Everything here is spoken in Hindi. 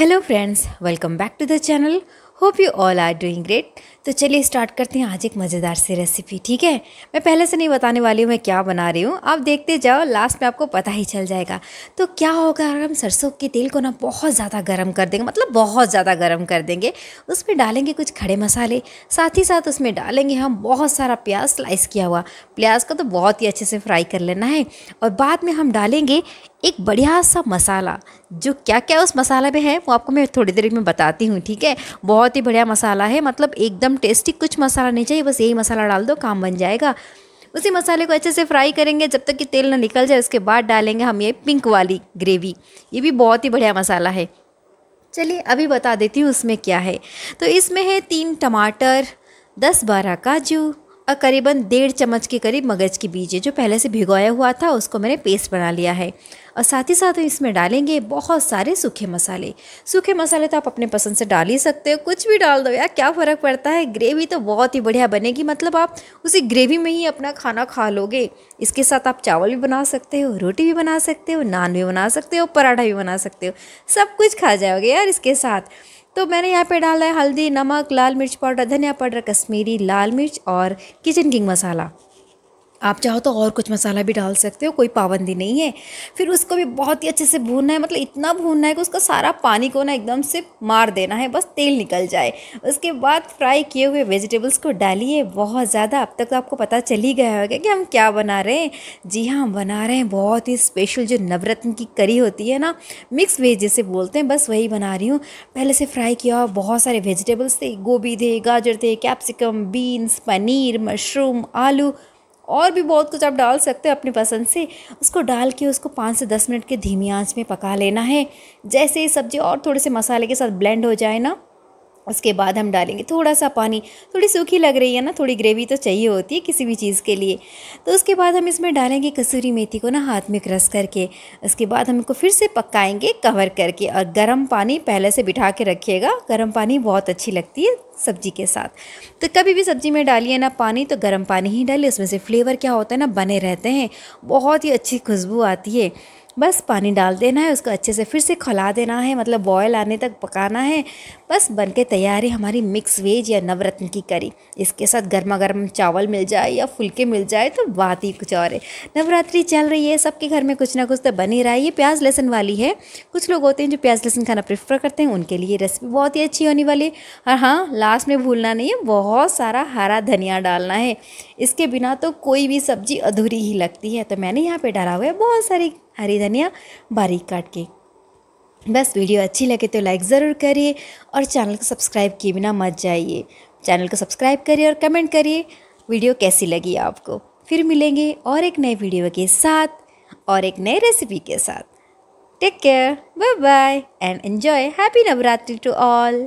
hello friends welcome back to the channel hope you all are doing great तो चलिए स्टार्ट करते हैं आज एक मज़ेदार सी रेसिपी ठीक है मैं पहले से नहीं बताने वाली हूँ मैं क्या बना रही हूँ आप देखते जाओ लास्ट में आपको पता ही चल जाएगा तो क्या होगा अगर हम सरसों के तेल को ना बहुत ज़्यादा गर्म कर देंगे मतलब बहुत ज़्यादा गर्म कर देंगे उसमें डालेंगे कुछ खड़े मसाले साथ ही साथ उसमें डालेंगे हम बहुत सारा प्याज स्लाइस किया हुआ प्याज को तो बहुत ही अच्छे से फ्राई कर लेना है और बाद में हम डालेंगे एक बढ़िया सा मसाला जो क्या क्या उस मसाला में है वो आपको मैं थोड़ी देर में बताती हूँ ठीक है बहुत ही बढ़िया मसाला है मतलब एकदम टेस्टी कुछ मसाला नहीं चाहिए बस यही मसाला डाल दो काम बन जाएगा उसी मसाले को अच्छे से फ्राई करेंगे जब तक कि तेल ना निकल जाए उसके बाद डालेंगे हम ये पिंक वाली ग्रेवी ये भी बहुत ही बढ़िया मसाला है चलिए अभी बता देती हूँ उसमें क्या है तो इसमें है तीन टमाटर दस बारह काजू और करीबन डेढ़ चम्मच के करीब मगज के बीज जो पहले से भिगोया हुआ था उसको मैंने पेस्ट बना लिया है और साथ ही साथ इसमें डालेंगे बहुत सारे सूखे मसाले सूखे मसाले तो आप अपने पसंद से डाल ही सकते हो कुछ भी डाल दो यार क्या फ़र्क पड़ता है ग्रेवी तो बहुत ही बढ़िया बनेगी मतलब आप उसी ग्रेवी में ही अपना खाना खा लोगे इसके साथ आप चावल भी बना सकते हो रोटी भी बना सकते हो नान भी बना सकते हो पराठा भी बना सकते हो सब कुछ खा जाओगे यार इसके साथ तो मैंने यहाँ पे डाला है हल्दी नमक लाल मिर्च पाउडर धनिया पाउडर कश्मीरी लाल मिर्च और किचन किंग मसाला आप चाहो तो और कुछ मसाला भी डाल सकते हो कोई पाबंदी नहीं है फिर उसको भी बहुत ही अच्छे से भूनना है मतलब इतना भूनना है कि उसका सारा पानी को ना एकदम से मार देना है बस तेल निकल जाए उसके बाद फ्राई किए हुए वेजिटेबल्स को डालिए बहुत ज़्यादा अब तक तो आपको पता चल ही गया होगा कि हम क्या बना रहे हैं जी हाँ हम बना रहे हैं बहुत ही स्पेशल जो नवरत्न की करी होती है ना मिक्स वेज जिसे बोलते हैं बस वही बना रही हूँ पहले से फ्राई किया हुआ बहुत सारे वेजिटेबल्स थे गोभी थे गाजर थे कैप्सिकम बीन्स पनीर मशरूम आलू और भी बहुत कुछ आप डाल सकते हो अपनी पसंद से उसको डाल के उसको पाँच से दस मिनट के धीमी आंच में पका लेना है जैसे ही सब्ज़ी और थोड़े से मसाले के साथ ब्लेंड हो जाए ना उसके बाद हम डालेंगे थोड़ा सा पानी थोड़ी सूखी लग रही है ना थोड़ी ग्रेवी तो चाहिए होती है किसी भी चीज़ के लिए तो उसके बाद हम इसमें डालेंगे कसूरी मेथी को ना हाथ में क्रस करके उसके बाद हम इसको फिर से पकाएंगे कवर करके और गर्म पानी पहले से बिठा के रखिएगा गर्म पानी बहुत अच्छी लगती है सब्जी के साथ तो कभी भी सब्जी में डालिए ना पानी तो गर्म पानी ही डालिए उसमें से फ्लेवर क्या होता है ना बने रहते हैं बहुत ही अच्छी खुशबू आती है बस पानी डाल देना है उसको अच्छे से फिर से खुला देना है मतलब बॉयल आने तक पकाना है बस बन के तैयार है हमारी मिक्स वेज या नवरत्न की करी इसके साथ गर्मा गर्म चावल मिल जाए या फुलके मिल जाए तो बात ही कुछ और है नवरात्रि चल रही है सबके घर में कुछ ना कुछ तो बन ही रहा है ये प्याज लहसुन वाली है कुछ लोग होते हैं जो प्याज लहसुन खाना प्रेफर करते हैं उनके लिए रेसिपी बहुत ही अच्छी होने वाली है और हाँ लास्ट में भूलना नहीं है बहुत सारा हरा धनिया डालना है इसके बिना तो कोई भी सब्ज़ी अधूरी ही लगती है तो मैंने यहाँ पे डाला हुआ है बहुत सारी हरी धनिया बारीक काट के बस वीडियो अच्छी लगे तो लाइक ज़रूर करिए और चैनल को सब्सक्राइब किए बिना मत जाइए चैनल को सब्सक्राइब करिए और कमेंट करिए वीडियो कैसी लगी आपको फिर मिलेंगे और एक नए वीडियो के साथ और एक नए रेसिपी के साथ take care bye bye and enjoy happy Navratri to all